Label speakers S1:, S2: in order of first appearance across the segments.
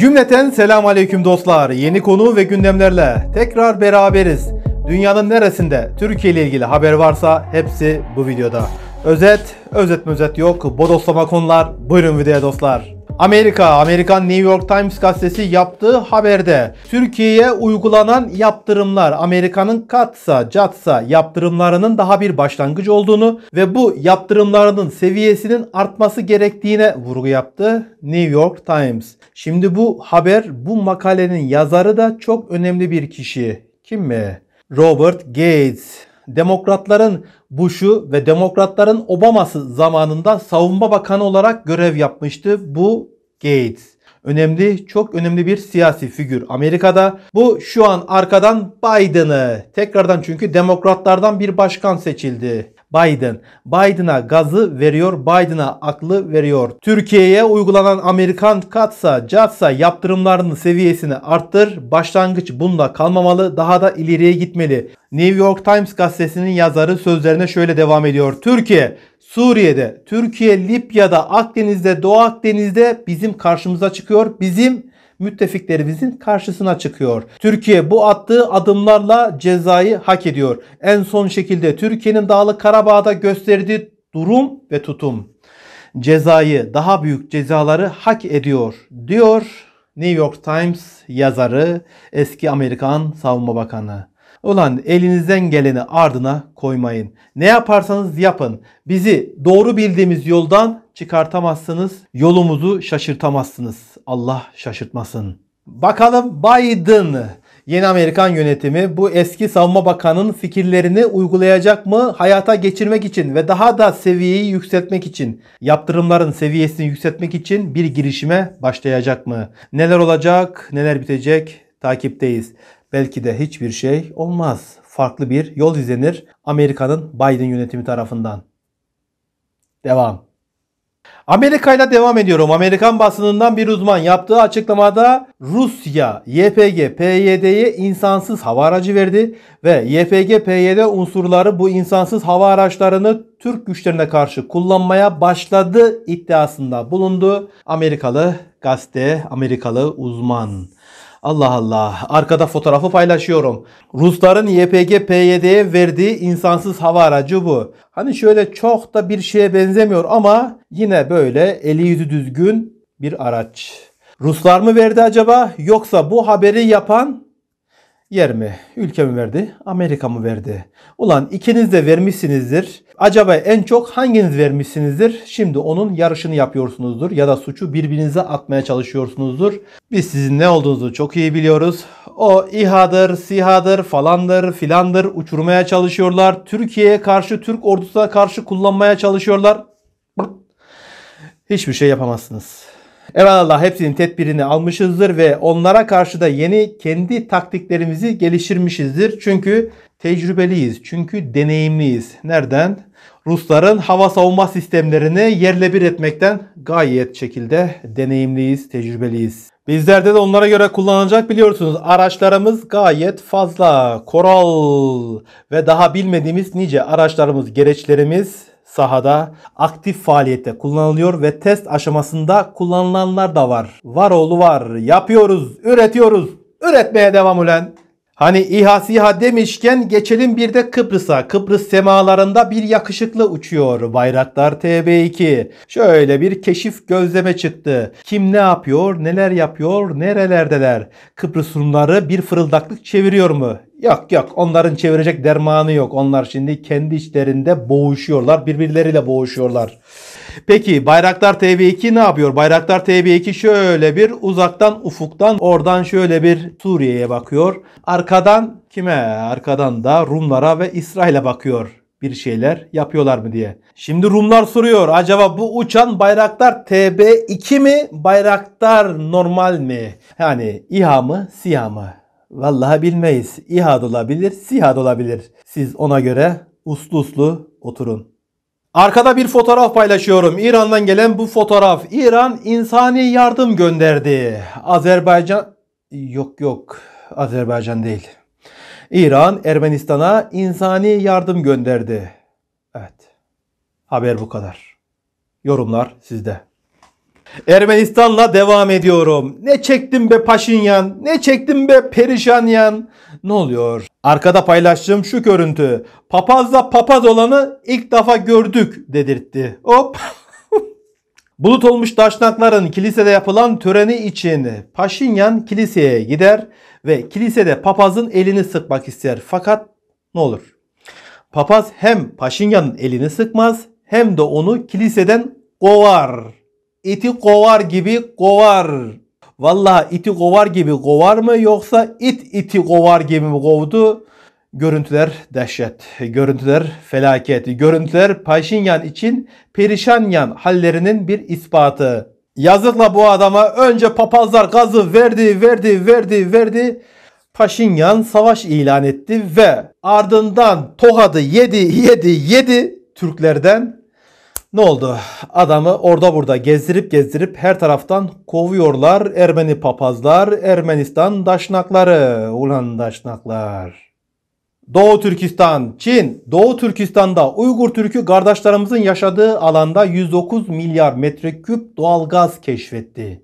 S1: Cümleten selam aleyküm dostlar. Yeni konu ve gündemlerle tekrar beraberiz. Dünyanın neresinde Türkiye ile ilgili haber varsa hepsi bu videoda. Özet, özet özet yok. Bodoslama konular. Buyurun videoya dostlar. Amerika, Amerikan New York Times gazetesi yaptığı haberde Türkiye'ye uygulanan yaptırımlar Amerika'nın katsa, catsa yaptırımlarının daha bir başlangıç olduğunu ve bu yaptırımlarının seviyesinin artması gerektiğine vurgu yaptı New York Times. Şimdi bu haber, bu makalenin yazarı da çok önemli bir kişi. Kim mi? Robert Gates. Demokratların Bush'u ve demokratların Obama'sı zamanında savunma bakanı olarak görev yapmıştı. Bu Gates. Önemli, çok önemli bir siyasi figür Amerika'da. Bu şu an arkadan Biden'ı. Tekrardan çünkü demokratlardan bir başkan seçildi. Biden. Biden'a gazı veriyor, Biden'a aklı veriyor. Türkiye'ye uygulanan Amerikan katsa, catsa yaptırımlarının seviyesini arttır. Başlangıç bunda kalmamalı, daha da ileriye gitmeli. New York Times gazetesinin yazarı sözlerine şöyle devam ediyor. Türkiye Suriye'de, Türkiye, Libya'da, Akdeniz'de, Doğu Akdeniz'de bizim karşımıza çıkıyor. Bizim müttefiklerimizin karşısına çıkıyor. Türkiye bu attığı adımlarla cezayı hak ediyor. En son şekilde Türkiye'nin Dağlı Karabağ'da gösterdiği durum ve tutum cezayı, daha büyük cezaları hak ediyor diyor New York Times yazarı, eski Amerikan Savunma Bakanı olan elinizden geleni ardına koymayın. Ne yaparsanız yapın. Bizi doğru bildiğimiz yoldan çıkartamazsınız. Yolumuzu şaşırtamazsınız. Allah şaşırtmasın. Bakalım Biden yeni Amerikan yönetimi bu eski savunma bakanının fikirlerini uygulayacak mı? Hayata geçirmek için ve daha da seviyeyi yükseltmek için, yaptırımların seviyesini yükseltmek için bir girişime başlayacak mı? Neler olacak, neler bitecek takipteyiz belki de hiçbir şey olmaz. Farklı bir yol izlenir Amerika'nın Biden yönetimi tarafından. Devam. Amerika ile devam ediyorum. Amerikan basınından bir uzman yaptığı açıklamada Rusya YPG PYD'ye insansız hava aracı verdi ve YPG PYD unsurları bu insansız hava araçlarını Türk güçlerine karşı kullanmaya başladı iddiasında bulundu Amerikalı gazete, Amerikalı uzman. Allah Allah. Arkada fotoğrafı paylaşıyorum. Rusların YPG PYD'ye verdiği insansız hava aracı bu. Hani şöyle çok da bir şeye benzemiyor ama yine böyle eli yüzü düzgün bir araç. Ruslar mı verdi acaba yoksa bu haberi yapan Yer mi? Ülke mi verdi? Amerika mı verdi? Ulan ikiniz de vermişsinizdir. Acaba en çok hanginiz vermişsinizdir? Şimdi onun yarışını yapıyorsunuzdur ya da suçu birbirinize atmaya çalışıyorsunuzdur. Biz sizin ne olduğunuzu çok iyi biliyoruz. O İHA'dır, SİHA'dır falandır filandır uçurmaya çalışıyorlar. Türkiye'ye karşı, Türk ordusuna karşı kullanmaya çalışıyorlar. Hiçbir şey yapamazsınız. Evelallah hepsinin tedbirini almışızdır ve onlara karşı da yeni kendi taktiklerimizi geliştirmişizdir. Çünkü tecrübeliyiz. Çünkü deneyimliyiz. Nereden? Rusların hava savunma sistemlerini yerle bir etmekten gayet şekilde deneyimliyiz, tecrübeliyiz. Bizlerde de onlara göre kullanılacak biliyorsunuz. Araçlarımız gayet fazla. Koral ve daha bilmediğimiz nice araçlarımız, gereçlerimiz sahada aktif faaliyette kullanılıyor ve test aşamasında kullanılanlar da var. Var oğlu var. Yapıyoruz, üretiyoruz. Üretmeye devam ulen. Hani İHA SİHA demişken geçelim bir de Kıbrıs'a. Kıbrıs semalarında bir yakışıklı uçuyor. Bayraktar TB2. Şöyle bir keşif gözleme çıktı. Kim ne yapıyor, neler yapıyor, nerelerdeler? Kıbrıs Rumları bir fırıldaklık çeviriyor mu? Yok yok onların çevirecek dermanı yok. Onlar şimdi kendi içlerinde boğuşuyorlar. Birbirleriyle boğuşuyorlar. Peki Bayraktar TB2 ne yapıyor? Bayraktar TB2 şöyle bir uzaktan ufuktan oradan şöyle bir Suriye'ye bakıyor. Arkadan kime? Arkadan da Rumlara ve İsrail'e bakıyor bir şeyler yapıyorlar mı diye. Şimdi Rumlar soruyor acaba bu uçan Bayraktar TB2 mi Bayraktar normal mi? Yani İHA mı SİHA mı? Vallahi bilmeyiz. İhad olabilir, sihad olabilir. Siz ona göre uslu uslu oturun. Arkada bir fotoğraf paylaşıyorum. İran'dan gelen bu fotoğraf. İran insani yardım gönderdi. Azerbaycan... Yok yok. Azerbaycan değil. İran Ermenistan'a insani yardım gönderdi. Evet. Haber bu kadar. Yorumlar sizde. Ermenistan'la devam ediyorum. Ne çektim be Paşinyan, ne çektim be Perişanyan. Ne oluyor? Arkada paylaştığım şu görüntü. Papazla papaz olanı ilk defa gördük dedirtti. Hop. Bulut olmuş taşnakların kilisede yapılan töreni için Paşinyan kiliseye gider ve kilisede papazın elini sıkmak ister. Fakat ne olur? Papaz hem Paşinyan'ın elini sıkmaz hem de onu kiliseden kovar iti kovar gibi kovar. Vallahi iti kovar gibi kovar mı yoksa it iti kovar gibi mi kovdu? Görüntüler dehşet, görüntüler felaket, görüntüler Paşinyan için perişanyan hallerinin bir ispatı. Yazıkla bu adama önce papazlar gazı verdi, verdi, verdi, verdi. Paşinyan savaş ilan etti ve ardından tokadı yedi, yedi, yedi Türklerden ne oldu? Adamı orada burada gezdirip gezdirip her taraftan kovuyorlar Ermeni papazlar, Ermenistan daşnakları. Ulan daşnaklar. Doğu Türkistan, Çin. Doğu Türkistan'da Uygur Türk'ü kardeşlerimizin yaşadığı alanda 109 milyar metreküp doğal gaz keşfetti.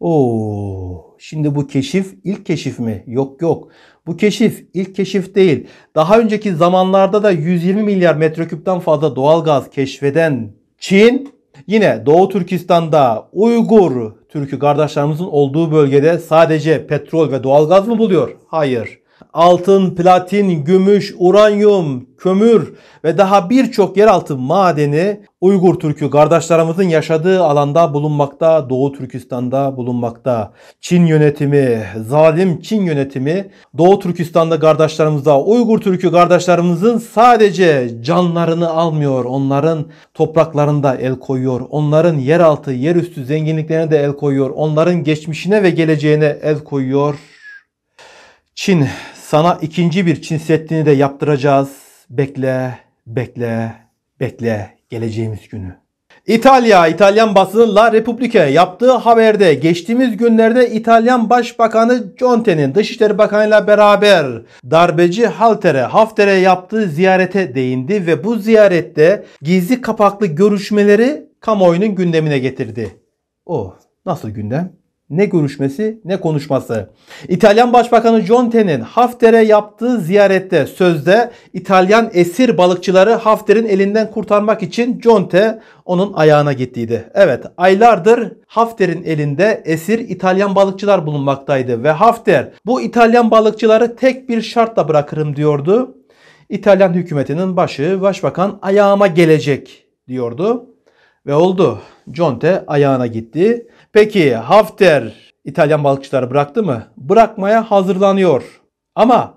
S1: Oo, şimdi bu keşif ilk keşif mi? Yok yok. Bu keşif ilk keşif değil. Daha önceki zamanlarda da 120 milyar metreküpten fazla doğal gaz keşfeden Çin, yine Doğu Türkistan'da Uygur Türk'ü kardeşlerimizin olduğu bölgede sadece petrol ve doğalgaz mı buluyor? Hayır altın, platin, gümüş, uranyum, kömür ve daha birçok yeraltı madeni Uygur Türk'ü kardeşlerimizin yaşadığı alanda bulunmakta, Doğu Türkistan'da bulunmakta. Çin yönetimi, zalim Çin yönetimi Doğu Türkistan'da kardeşlerimizde Uygur Türk'ü kardeşlerimizin sadece canlarını almıyor. Onların topraklarında el koyuyor. Onların yeraltı, yerüstü zenginliklerine de el koyuyor. Onların geçmişine ve geleceğine el koyuyor Çin sana ikinci bir Çin Seddi'ni de yaptıracağız. Bekle, bekle, bekle geleceğimiz günü. İtalya, İtalyan basını La Repubblica yaptığı haberde geçtiğimiz günlerde İtalyan Başbakanı Conte'nin Dışişleri Bakanı ile beraber darbeci Halter'e, Hafter'e yaptığı ziyarete değindi ve bu ziyarette gizli kapaklı görüşmeleri kamuoyunun gündemine getirdi. O oh, nasıl gündem? Ne görüşmesi ne konuşması. İtalyan Başbakanı Conte'nin Hafter'e yaptığı ziyarette sözde İtalyan esir balıkçıları Hafter'in elinden kurtarmak için Conte onun ayağına gittiydi. Evet aylardır Hafter'in elinde esir İtalyan balıkçılar bulunmaktaydı ve Hafter bu İtalyan balıkçıları tek bir şartla bırakırım diyordu. İtalyan hükümetinin başı başbakan ayağıma gelecek diyordu ve oldu. Conte ayağına gitti. Peki Hafter İtalyan balıkçıları bıraktı mı? Bırakmaya hazırlanıyor. Ama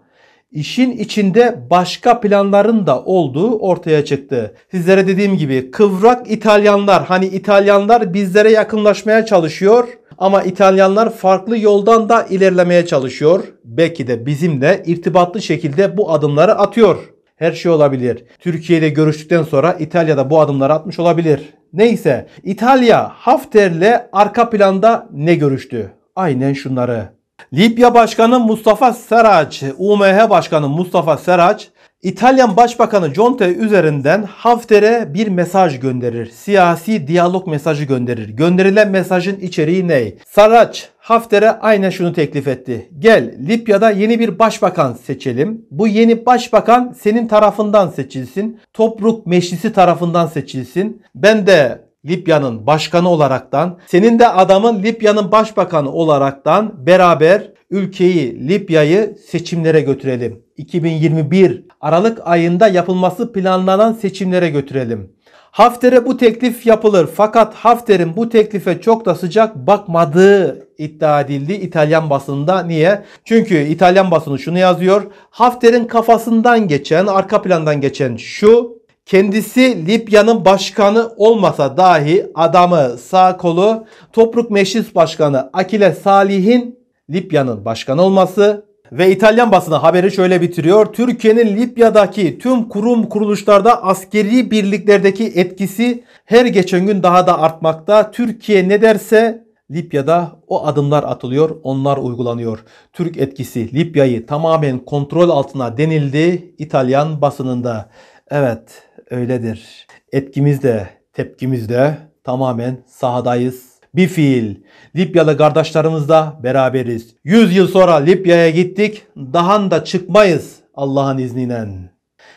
S1: işin içinde başka planların da olduğu ortaya çıktı. Sizlere dediğim gibi kıvrak İtalyanlar hani İtalyanlar bizlere yakınlaşmaya çalışıyor ama İtalyanlar farklı yoldan da ilerlemeye çalışıyor. Belki de bizimle irtibatlı şekilde bu adımları atıyor. Her şey olabilir. Türkiye'de görüştükten sonra İtalya'da bu adımları atmış olabilir. Neyse İtalya Hafter'le arka planda ne görüştü? Aynen şunları. Libya Başkanı Mustafa Serac, UMH Başkanı Mustafa Serac İtalyan Başbakanı Conte üzerinden Hafter'e bir mesaj gönderir. Siyasi diyalog mesajı gönderir. Gönderilen mesajın içeriği ne? Saraç Hafter'e aynen şunu teklif etti. Gel Libya'da yeni bir başbakan seçelim. Bu yeni başbakan senin tarafından seçilsin. Tobruk Meclisi tarafından seçilsin. Ben de Libya'nın başkanı olaraktan, senin de adamın Libya'nın başbakanı olaraktan beraber ülkeyi, Libya'yı seçimlere götürelim. 2021 Aralık ayında yapılması planlanan seçimlere götürelim. Hafter'e bu teklif yapılır fakat Hafter'in bu teklife çok da sıcak bakmadığı iddia edildi İtalyan basında. Niye? Çünkü İtalyan basını şunu yazıyor. Hafter'in kafasından geçen, arka plandan geçen şu. Kendisi Libya'nın başkanı olmasa dahi adamı sağ kolu Topruk Meclis Başkanı Akile Salih'in Libya'nın başkanı olması ve İtalyan basını haberi şöyle bitiriyor. Türkiye'nin Libya'daki tüm kurum kuruluşlarda askeri birliklerdeki etkisi her geçen gün daha da artmakta. Türkiye ne derse Libya'da o adımlar atılıyor, onlar uygulanıyor. Türk etkisi Libya'yı tamamen kontrol altına denildi İtalyan basınında. Evet, öyledir. Etkimiz de, tepkimiz de tamamen sahadayız bir fiil. Libyalı kardeşlerimizle beraberiz. 100 yıl sonra Libya'ya gittik. Daha da çıkmayız Allah'ın izniyle.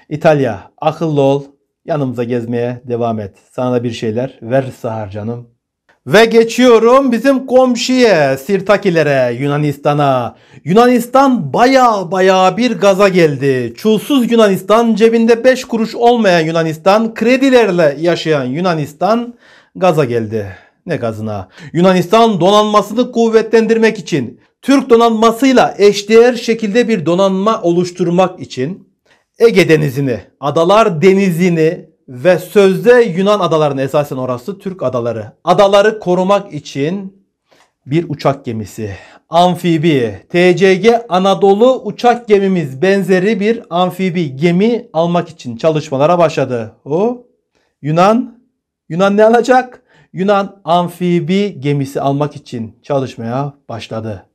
S1: İtalya akıllı ol. Yanımıza gezmeye devam et. Sana da bir şeyler ver Sahar canım. Ve geçiyorum bizim komşuya, Sirtakilere, Yunanistan'a. Yunanistan baya baya bir gaza geldi. Çulsuz Yunanistan, cebinde 5 kuruş olmayan Yunanistan, kredilerle yaşayan Yunanistan gaza geldi ne gazına. Yunanistan donanmasını kuvvetlendirmek için Türk donanmasıyla eşdeğer şekilde bir donanma oluşturmak için Ege Denizi'ni, Adalar Denizi'ni ve sözde Yunan adalarını esasen orası Türk adaları. Adaları korumak için bir uçak gemisi, amfibi, TCG Anadolu uçak gemimiz benzeri bir amfibi gemi almak için çalışmalara başladı. O Yunan, Yunan ne alacak? Yunan amfibi gemisi almak için çalışmaya başladı.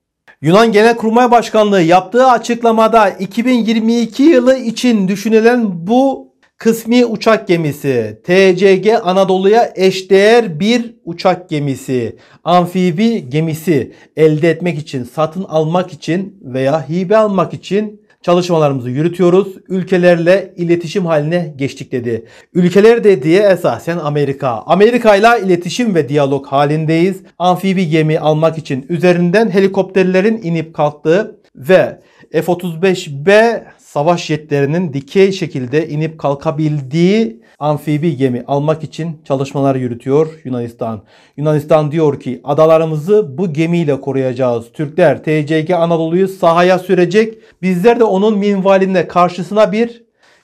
S1: Yunan Genelkurmay Başkanlığı yaptığı açıklamada 2022 yılı için düşünülen bu kısmi uçak gemisi TCG Anadolu'ya eşdeğer bir uçak gemisi, amfibi gemisi elde etmek için, satın almak için veya hibe almak için Çalışmalarımızı yürütüyoruz. Ülkelerle iletişim haline geçtik dedi. Ülkeler dediği esasen Amerika. Amerika ile iletişim ve diyalog halindeyiz. Amfibi gemi almak için üzerinden helikopterlerin inip kalktığı ve F-35B savaş jetlerinin dikey şekilde inip kalkabildiği amfibi gemi almak için çalışmalar yürütüyor Yunanistan. Yunanistan diyor ki adalarımızı bu gemiyle koruyacağız. Türkler TCG Anadolu'yu sahaya sürecek. Bizler de onun minvalinde karşısına bir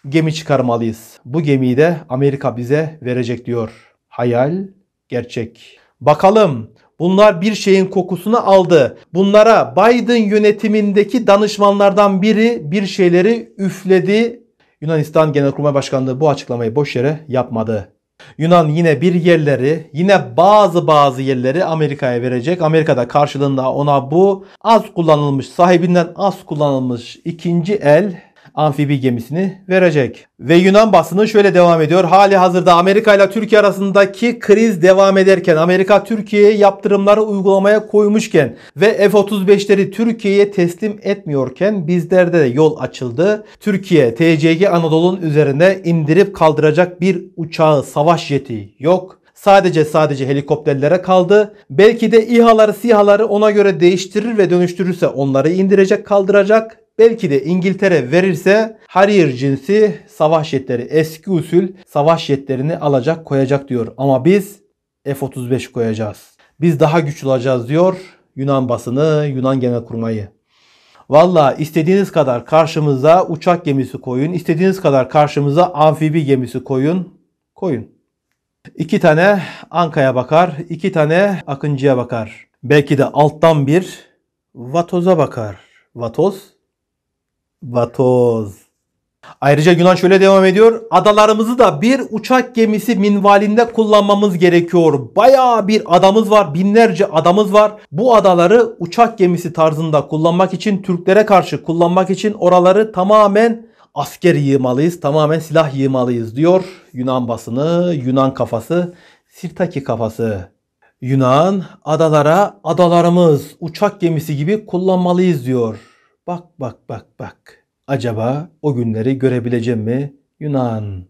S1: gemi çıkarmalıyız. Bu gemiyi de Amerika bize verecek diyor. Hayal gerçek. Bakalım Bunlar bir şeyin kokusunu aldı. Bunlara Biden yönetimindeki danışmanlardan biri bir şeyleri üfledi. Yunanistan Genelkurmay Başkanlığı bu açıklamayı boş yere yapmadı. Yunan yine bir yerleri, yine bazı bazı yerleri Amerika'ya verecek. Amerika'da karşılığında ona bu az kullanılmış, sahibinden az kullanılmış ikinci el amfibi gemisini verecek. Ve Yunan basını şöyle devam ediyor. Hali hazırda Amerika ile Türkiye arasındaki kriz devam ederken Amerika Türkiye'ye yaptırımları uygulamaya koymuşken ve F-35'leri Türkiye'ye teslim etmiyorken bizlerde de yol açıldı. Türkiye TCG Anadolu'nun üzerine indirip kaldıracak bir uçağı savaş jeti yok sadece sadece helikopterlere kaldı. Belki de İHA'ları SİHA'ları ona göre değiştirir ve dönüştürürse onları indirecek kaldıracak. Belki de İngiltere verirse Harrier cinsi savaş jetleri eski usul savaş jetlerini alacak koyacak diyor. Ama biz F-35 koyacağız. Biz daha güçlü olacağız diyor Yunan basını, Yunan Genelkurmayı. Valla istediğiniz kadar karşımıza uçak gemisi koyun, istediğiniz kadar karşımıza amfibi gemisi koyun, koyun. İki tane Anka'ya bakar, iki tane Akıncı'ya bakar. Belki de alttan bir Vatoz'a bakar. Vatoz Vatoz. Ayrıca Yunan şöyle devam ediyor. Adalarımızı da bir uçak gemisi minvalinde kullanmamız gerekiyor. Baya bir adamız var. Binlerce adamız var. Bu adaları uçak gemisi tarzında kullanmak için Türklere karşı kullanmak için oraları tamamen asker yığmalıyız. Tamamen silah yığmalıyız diyor Yunan basını. Yunan kafası. Sirtaki kafası. Yunan adalara adalarımız uçak gemisi gibi kullanmalıyız diyor. Bak bak bak bak. Acaba o günleri görebileceğim mi Yunan?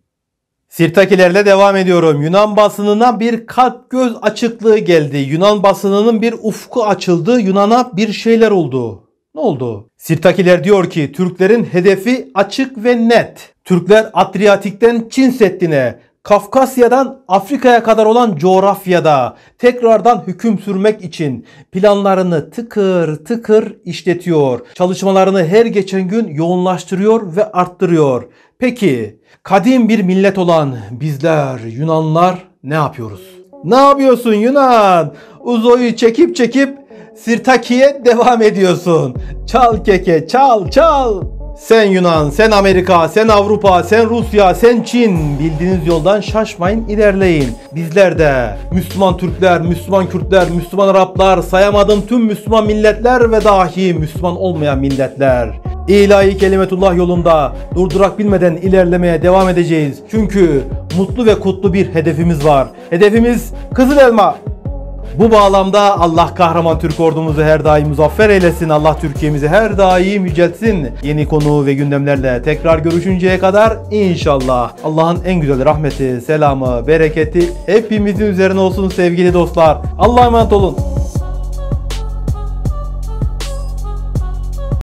S1: Sirtakilerle devam ediyorum. Yunan basınına bir kalp göz açıklığı geldi. Yunan basınının bir ufku açıldı. Yunan'a bir şeyler oldu. Ne oldu? Sirtakiler diyor ki Türklerin hedefi açık ve net. Türkler Adriyatik'ten Çin Seddi'ne, Kafkasya'dan Afrika'ya kadar olan coğrafyada tekrardan hüküm sürmek için planlarını tıkır tıkır işletiyor. Çalışmalarını her geçen gün yoğunlaştırıyor ve arttırıyor. Peki kadim bir millet olan bizler Yunanlar ne yapıyoruz? Ne yapıyorsun Yunan? Uzoyu çekip çekip Sirtaki'ye devam ediyorsun. Çal keke çal çal. Sen Yunan, sen Amerika, sen Avrupa, sen Rusya, sen Çin. Bildiğiniz yoldan şaşmayın, ilerleyin. Bizler de Müslüman Türkler, Müslüman Kürtler, Müslüman Araplar, sayamadığım tüm Müslüman milletler ve dahi Müslüman olmayan milletler. İlahi kelimetullah yolunda durdurak bilmeden ilerlemeye devam edeceğiz. Çünkü mutlu ve kutlu bir hedefimiz var. Hedefimiz Kızıl Elma. Bu bağlamda Allah kahraman Türk ordumuzu her daim muzaffer eylesin. Allah Türkiye'mizi her daim yüceltsin. Yeni konu ve gündemlerle tekrar görüşünceye kadar inşallah Allah'ın en güzel rahmeti, selamı, bereketi hepimizin üzerine olsun sevgili dostlar. Allah'a emanet olun.